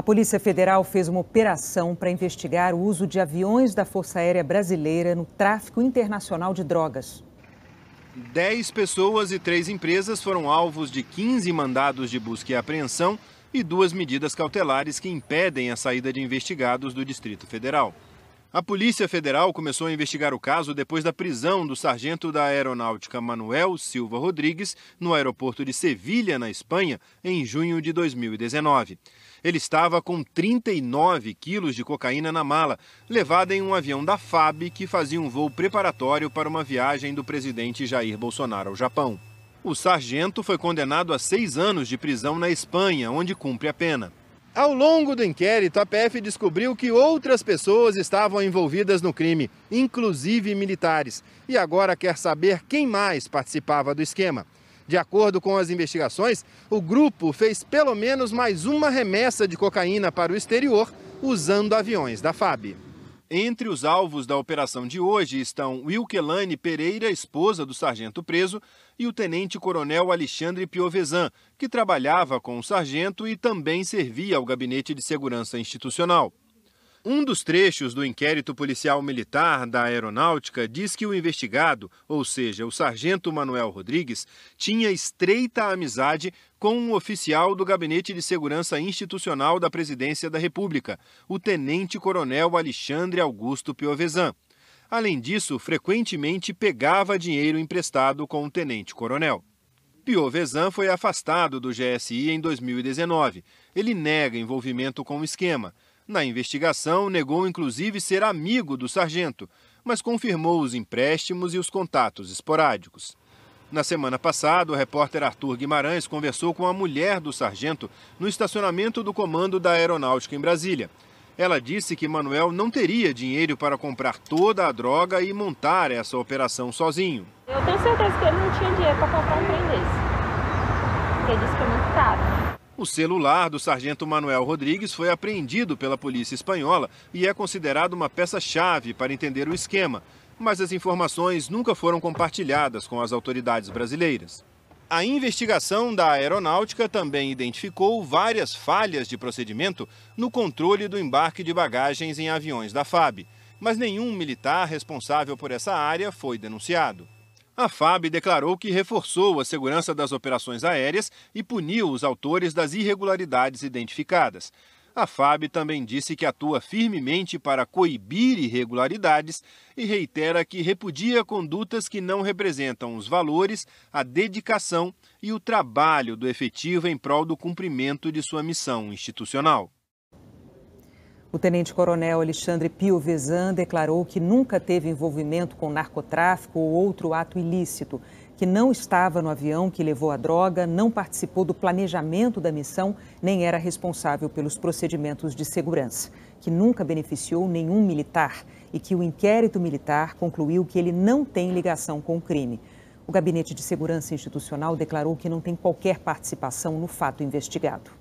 A Polícia Federal fez uma operação para investigar o uso de aviões da Força Aérea Brasileira no tráfico internacional de drogas. Dez pessoas e três empresas foram alvos de 15 mandados de busca e apreensão e duas medidas cautelares que impedem a saída de investigados do Distrito Federal. A Polícia Federal começou a investigar o caso depois da prisão do sargento da Aeronáutica Manuel Silva Rodrigues no aeroporto de Sevilha, na Espanha, em junho de 2019. Ele estava com 39 quilos de cocaína na mala, levada em um avião da FAB que fazia um voo preparatório para uma viagem do presidente Jair Bolsonaro ao Japão. O sargento foi condenado a seis anos de prisão na Espanha, onde cumpre a pena. Ao longo do inquérito, a PF descobriu que outras pessoas estavam envolvidas no crime, inclusive militares, e agora quer saber quem mais participava do esquema. De acordo com as investigações, o grupo fez pelo menos mais uma remessa de cocaína para o exterior usando aviões da FAB. Entre os alvos da operação de hoje estão Wilkelane Pereira, esposa do sargento preso, e o tenente-coronel Alexandre Piovesan, que trabalhava com o sargento e também servia ao Gabinete de Segurança Institucional. Um dos trechos do inquérito policial militar da Aeronáutica diz que o investigado, ou seja, o sargento Manuel Rodrigues, tinha estreita amizade com um oficial do Gabinete de Segurança Institucional da Presidência da República, o tenente-coronel Alexandre Augusto Piovesan. Além disso, frequentemente pegava dinheiro emprestado com o tenente-coronel. Piovesan foi afastado do GSI em 2019. Ele nega envolvimento com o esquema na investigação, negou inclusive ser amigo do sargento, mas confirmou os empréstimos e os contatos esporádicos. Na semana passada, o repórter Arthur Guimarães conversou com a mulher do sargento no estacionamento do comando da aeronáutica em Brasília. Ela disse que Manuel não teria dinheiro para comprar toda a droga e montar essa operação sozinho. Eu tenho certeza que ele não tinha dinheiro para comprar um trem desse. Porque ele disse que é muito caro. O celular do sargento Manuel Rodrigues foi apreendido pela polícia espanhola e é considerado uma peça-chave para entender o esquema, mas as informações nunca foram compartilhadas com as autoridades brasileiras. A investigação da aeronáutica também identificou várias falhas de procedimento no controle do embarque de bagagens em aviões da FAB, mas nenhum militar responsável por essa área foi denunciado a FAB declarou que reforçou a segurança das operações aéreas e puniu os autores das irregularidades identificadas. A FAB também disse que atua firmemente para coibir irregularidades e reitera que repudia condutas que não representam os valores, a dedicação e o trabalho do efetivo em prol do cumprimento de sua missão institucional. O tenente-coronel Alexandre Pio Vezan declarou que nunca teve envolvimento com narcotráfico ou outro ato ilícito, que não estava no avião que levou a droga, não participou do planejamento da missão, nem era responsável pelos procedimentos de segurança, que nunca beneficiou nenhum militar e que o inquérito militar concluiu que ele não tem ligação com o crime. O Gabinete de Segurança Institucional declarou que não tem qualquer participação no fato investigado.